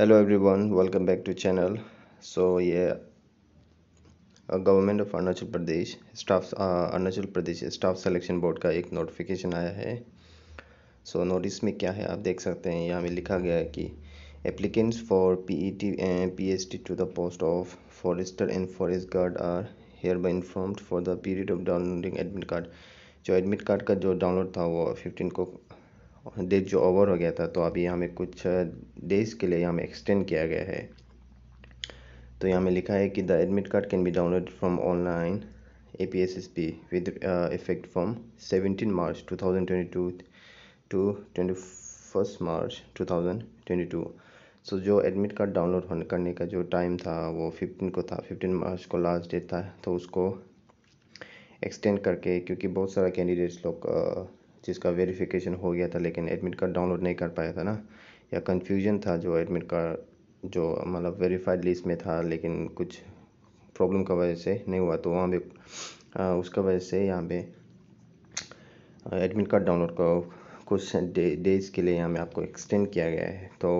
hello everyone welcome back to channel so ये government of Arunachal Pradesh staff Arunachal Pradesh staff selection board का एक notification आया है सो so, नोटिस में क्या है आप देख सकते हैं यहाँ में लिखा गया है कि applicants for P E T and P S T to the post of forester and forest guard are hereby inform for the period of downloading admit card जो एडमिट कार्ड का जो डाउनलोड था वो fifteen को date जो over हो गया था तो अभी हमें कुछ डेज के लिए हमें एक्सटेंड किया गया है तो यहाँ में लिखा है कि the admit card can be download from online A P S S P with effect from seventeen March two thousand twenty two to twenty first March two thousand twenty two so जो admit card download होने करने का जो time था वो fifteen को था fifteen March को लास्ट डेट था तो उसको एक्सटेंड करके क्योंकि बहुत सारा कैंडिडेट्स लोग जिसका वेरिफिकेशन हो गया था लेकिन एडमिट कार्ड डाउनलोड नहीं कर पाया था ना या कन्फ्यूजन था जो एडमिट कार्ड जो मतलब वेरीफाइड लिस्ट में था लेकिन कुछ प्रॉब्लम का वजह से नहीं हुआ तो वहाँ पे उसका वजह से यहाँ पे एडमिट कार्ड डाउनलोड को कुछ डे, डेज़ के लिए यहाँ पे आपको एक्सटेंड किया गया है तो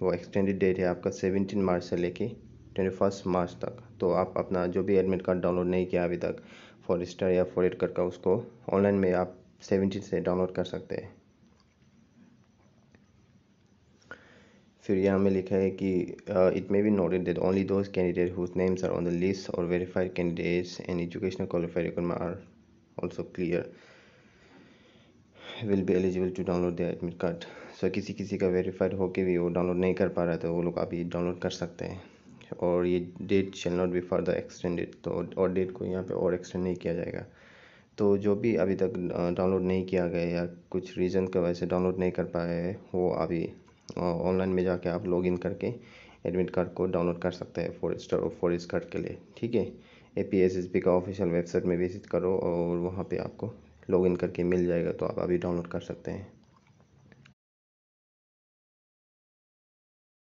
वो एक्सटेंडेड डेट है आपका सेवनटीन मार्च से लेके ट्वेंटी फर्स्ट मार्च तक तो आप अपना जो भी एडमिट कार्ड डाउनलोड नहीं किया अभी तक स्टार या फॉर कर का उसको ऑनलाइन में आप सेवेंटीन से डाउनलोड कर सकते हैं फिर यहाँ में लिखा है कि it may be noted that only those candidate whose names are on the list और verified candidates and educational qualified requirement are also clear will be eligible to download the admit card so किसी किसी का verified होके भी वो download नहीं कर पा रहा था तो वो लोग अभी डाउनलोड कर सकते हैं और ये date shall not be further extended तो और डेट को यहाँ पर और एक्सटेंड नहीं किया जाएगा तो जो भी अभी तक डाउनलोड नहीं किया गया या कुछ रीज़न का वजह से डाउनलोड नहीं कर पाए हैं वो अभी ऑनलाइन में जाके आप लॉगिन करके एडमिट कार्ड को डाउनलोड कर सकते हैं फॉरेस्टर और फॉरेस्ट गार्ड के लिए ठीक है A P S S B का ऑफिशियल वेबसाइट में विजिट करो और वहाँ पे आपको लॉगिन करके मिल जाएगा तो आप अभी डाउनलोड कर सकते हैं